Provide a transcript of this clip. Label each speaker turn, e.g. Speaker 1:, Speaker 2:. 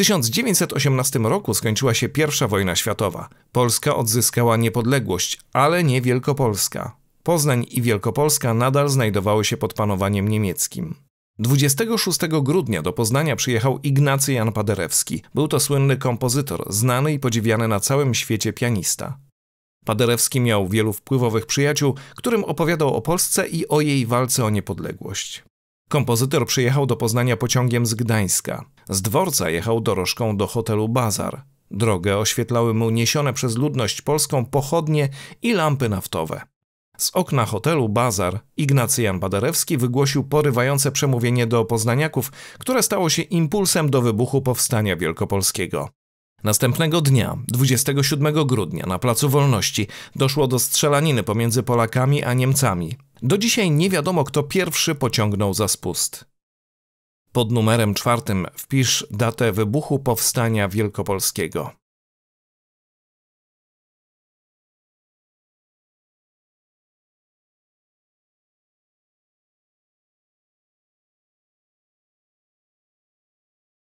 Speaker 1: 1918 roku skończyła się I wojna światowa. Polska odzyskała niepodległość, ale nie Wielkopolska. Poznań i Wielkopolska nadal znajdowały się pod panowaniem niemieckim. 26 grudnia do Poznania przyjechał Ignacy Jan Paderewski. Był to słynny kompozytor, znany i podziwiany na całym świecie pianista. Paderewski miał wielu wpływowych przyjaciół, którym opowiadał o Polsce i o jej walce o niepodległość. Kompozytor przyjechał do Poznania pociągiem z Gdańska. Z dworca jechał dorożką do hotelu Bazar. Drogę oświetlały mu niesione przez ludność polską pochodnie i lampy naftowe. Z okna hotelu Bazar Ignacy Jan Paderewski wygłosił porywające przemówienie do poznaniaków, które stało się impulsem do wybuchu Powstania Wielkopolskiego. Następnego dnia, 27 grudnia, na Placu Wolności doszło do strzelaniny pomiędzy Polakami a Niemcami. Do dzisiaj nie wiadomo, kto pierwszy pociągnął za spust. Pod numerem czwartym wpisz datę wybuchu powstania wielkopolskiego.